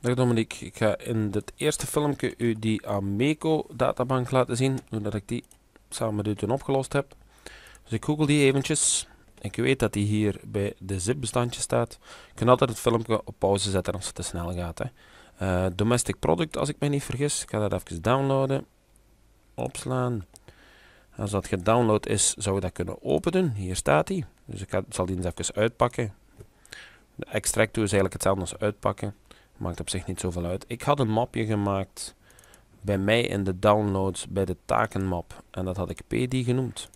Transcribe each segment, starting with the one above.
Dag Dominique, ik ga in het eerste filmpje u die Ameco databank laten zien, doordat ik die samen met u toen opgelost heb. Dus ik google die eventjes. Ik weet dat die hier bij de zip bestandje staat. Je kunt altijd het filmpje op pauze zetten als het te snel gaat. Hè. Eh, domestic product, als ik mij niet vergis. Ik ga dat even downloaden. Opslaan. Als dat gedownload is, zou we dat kunnen openen. Hier staat hij. Dus ik zal die eens even uitpakken. De extract to is eigenlijk hetzelfde als uitpakken. Maakt op zich niet zoveel uit. Ik had een mapje gemaakt bij mij in de downloads bij de takenmap. En dat had ik PD genoemd.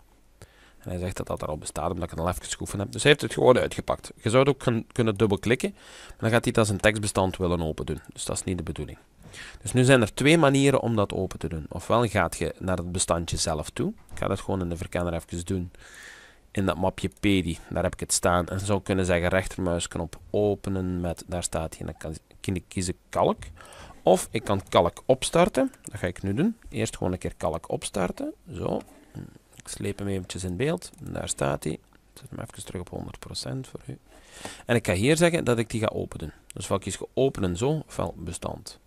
En hij zegt dat dat er al bestaat, omdat ik het al even geschoeven heb. Dus hij heeft het gewoon uitgepakt. Je zou het ook kunnen dubbelklikken. Maar dan gaat hij het als een tekstbestand willen open doen. Dus dat is niet de bedoeling. Dus nu zijn er twee manieren om dat open te doen. Ofwel gaat je naar het bestandje zelf toe. Ik ga dat gewoon in de verkenner even doen. In dat mapje PD, daar heb ik het staan. En je zou kunnen zeggen rechtermuisknop openen met, daar staat hij. En dan kan kiezen kalk. Of ik kan kalk opstarten. Dat ga ik nu doen. Eerst gewoon een keer kalk opstarten. Zo. Ik sleep hem eventjes in beeld. Daar staat hij. zet hem even terug op 100% voor u. En ik ga hier zeggen dat ik die ga openen. Dus val openen zo, val bestand.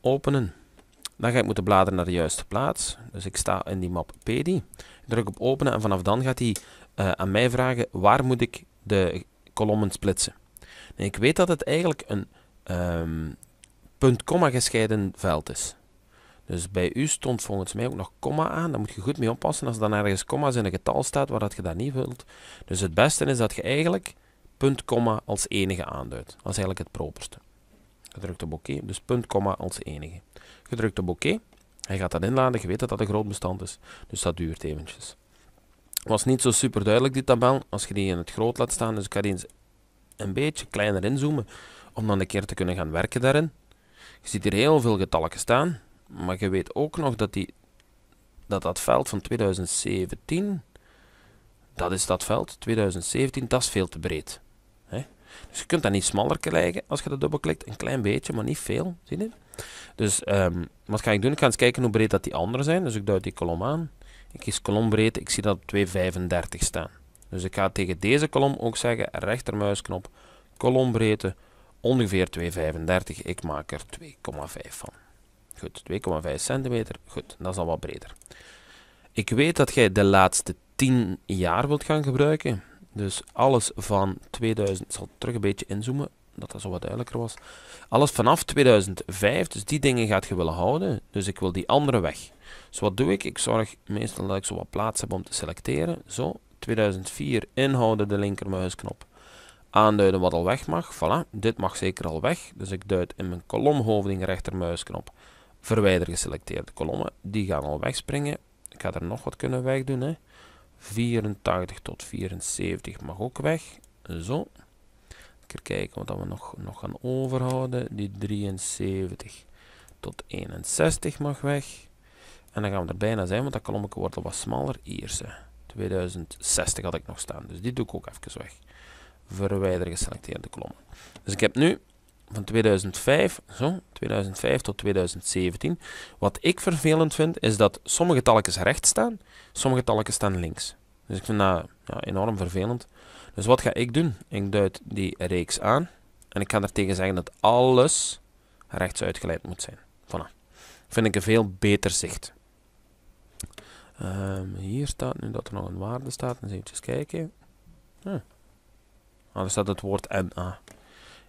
Openen. Dan ga ik moeten bladeren naar de juiste plaats. Dus ik sta in die map PD. druk op openen en vanaf dan gaat hij eh, aan mij vragen waar moet ik de kolommen splitsen. ik weet dat het eigenlijk een um, ehm, punt-komma gescheiden veld is. Dus bij u stond volgens mij ook nog komma aan. Daar moet je goed mee oppassen als er dan ergens komma's in een getal staat waar dat je dat niet wilt. Dus het beste is dat je eigenlijk punt, komma als enige aanduidt. Dat is eigenlijk het properste. drukt op oké, dus punt, komma als enige. Gedrukt op oké, hij gaat dat inladen, je weet dat dat een groot bestand is, dus dat duurt eventjes. was niet zo super duidelijk die tabel, als je die in het groot laat staan, dus ik ga die eens een beetje kleiner inzoomen om dan een keer te kunnen gaan werken daarin. Je ziet hier heel veel getallen staan, maar je weet ook nog dat die, dat, dat veld van 2017, dat is dat veld, 2017, dat is veel te breed. Hè? Dus je kunt dat niet smaller krijgen als je dat dubbelklikt, een klein beetje, maar niet veel, zie je? Dus ehm, wat ga ik doen? Ik ga eens kijken hoe breed dat die anderen zijn, dus ik duid die kolom aan. Ik kies kolombreedte, ik zie dat 2,35 staan. Dus ik ga tegen deze kolom ook zeggen, rechtermuisknop, kolombreedte ongeveer 2,35. Ik maak er 2,5 van. Goed, 2,5 centimeter. Goed, dat is al wat breder. Ik weet dat jij de laatste 10 jaar wilt gaan gebruiken. Dus alles van 2000, ik zal terug een beetje inzoomen, dat dat zo wat duidelijker was. Alles vanaf 2005, dus die dingen gaat je willen houden. Dus ik wil die andere weg. Dus wat doe ik? Ik zorg meestal dat ik zo wat plaats heb om te selecteren. Zo, 2004 inhouden de linkermuisknop aanduiden wat al weg mag. Voilà, dit mag zeker al weg. Dus ik duid in mijn kolomhoofding rechtermuisknop verwijder geselecteerde kolommen. Die gaan al wegspringen. Ik ga er nog wat kunnen wegdoen. 84 tot 74 mag ook weg. Zo. Even kijken wat we nog, nog gaan overhouden. Die 73 tot 61 mag weg. En dan gaan we er bijna zijn, want dat kolommetje wordt al wat smaller. Eerste. 2060 had ik nog staan. Dus die doe ik ook even weg verwijder geselecteerde kolommen. Dus ik heb nu van 2005, zo, 2005 tot 2017. Wat ik vervelend vind, is dat sommige talletjes rechts staan, sommige talletjes staan links. Dus ik vind dat ja, enorm vervelend. Dus wat ga ik doen? Ik duid die reeks aan en ik ga daartegen zeggen dat alles rechts uitgeleid moet zijn. Voilà. Vind ik een veel beter zicht. Ehm, hier staat nu dat er nog een waarde staat. Eens even kijken. Huh. Ah. Maar ah, er staat het woord NA. Ah.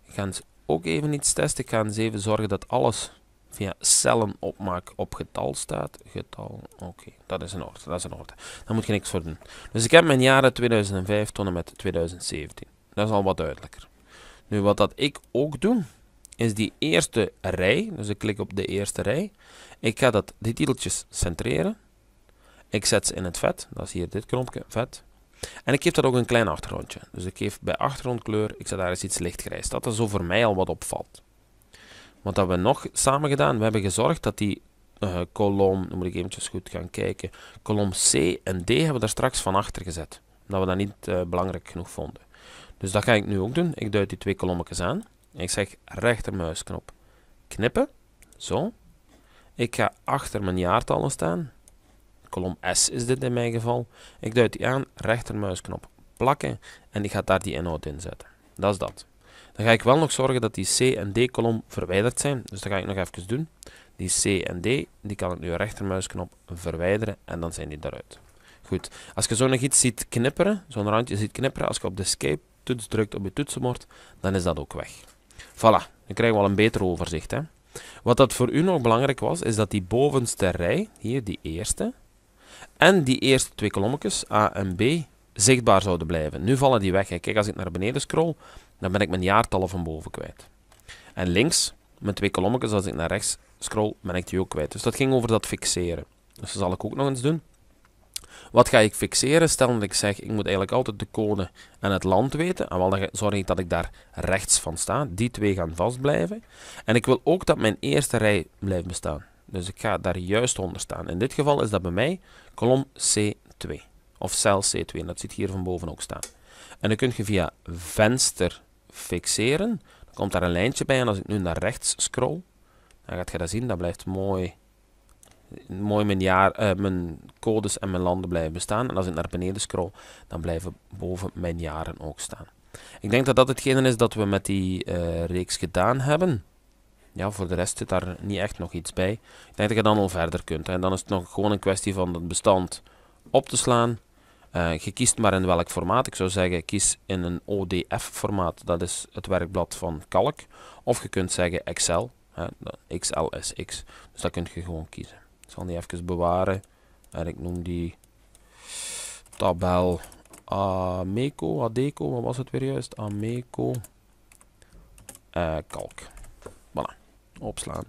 Ik ga eens ook even iets testen. Ik ga eens even zorgen dat alles via cellen opmaak op getal staat. Getal, oké, dat is in orde, dat is in orde. Daar moet je niks voor doen. Dus ik heb mijn jaren 2005 tot en met 2017. Dat is al wat duidelijker. Nu, wat dat ik ook doe, is die eerste rij, dus ik klik op de eerste rij. Ik ga dat, die titeltjes centreren. Ik zet ze in het vet, dat is hier dit knopje, vet. En ik geef dat ook een klein achtergrondje. Dus ik geef bij achtergrondkleur, ik zet daar eens iets lichtgrijs. Dat is zo voor mij al wat opvalt. Wat hebben we nog samen gedaan? We hebben gezorgd dat die eh, kolom, dan moet ik eventjes goed gaan kijken, kolom C en D hebben we daar straks van achter gezet. Omdat we dat niet eh, belangrijk genoeg vonden. Dus dat ga ik nu ook doen. Ik duid die twee kolommetjes aan. Ik zeg rechtermuisknop knippen. Zo. Ik ga achter mijn jaartallen staan kolom S is dit in mijn geval. Ik duid die aan, rechtermuisknop plakken en die gaat daar die inhoud in zetten. Dat is dat. Dan ga ik wel nog zorgen dat die C en D kolom verwijderd zijn. Dus dat ga ik nog even doen. Die C en D, die kan ik nu rechtermuisknop verwijderen en dan zijn die eruit. Goed, als je zo nog iets ziet knipperen, zo'n randje ziet knipperen, als je op de escape-toets drukt op je toetsenbord, dan is dat ook weg. Voilà, dan krijgen we al een beter overzicht. Hè? Wat dat voor u nog belangrijk was, is dat die bovenste rij, hier die eerste, en die eerste twee kolommetjes, A en B, zichtbaar zouden blijven. Nu vallen die weg. Hè. Kijk, als ik naar beneden scroll, dan ben ik mijn jaartallen van boven kwijt. En links, mijn twee kolommetjes, als ik naar rechts scroll, ben ik die ook kwijt. Dus dat ging over dat fixeren. Dus dat zal ik ook nog eens doen. Wat ga ik fixeren? Stel dat ik zeg, ik moet eigenlijk altijd de code en het land weten. En wel, dan zorg ik dat ik daar rechts van sta. Die twee gaan vast blijven. En ik wil ook dat mijn eerste rij blijft bestaan. Dus ik ga daar juist onder staan. In dit geval is dat bij mij kolom C2 of cel C2. En dat ziet hier van boven ook staan. En dan kun je via venster fixeren. Dan komt daar een lijntje bij. En als ik nu naar rechts scroll, dan gaat je dat zien. Dat blijft mooi, mooi mijn, jaar, eh, mijn codes en mijn landen blijven bestaan. En als ik naar beneden scroll, dan blijven boven mijn jaren ook staan. Ik denk dat dat hetgene is dat we met die eh, reeks gedaan hebben ja, voor de rest zit daar niet echt nog iets bij. Ik denk dat je dan al verder kunt. En dan is het nog gewoon een kwestie van het bestand op te slaan. Eh, je kiest maar in welk formaat. Ik zou zeggen, kies in een ODF-formaat. Dat is het werkblad van Kalk. Of je kunt zeggen Excel. Hè. XLSX. Dus dat kun je gewoon kiezen. Ik zal die even bewaren. En ik noem die tabel Ameco, Adeco, wat was het weer juist? Ameco uh, Kalk. Voilà opslaan.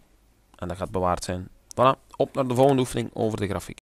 En dat gaat bewaard zijn. Voilà, op naar de volgende oefening over de grafiek.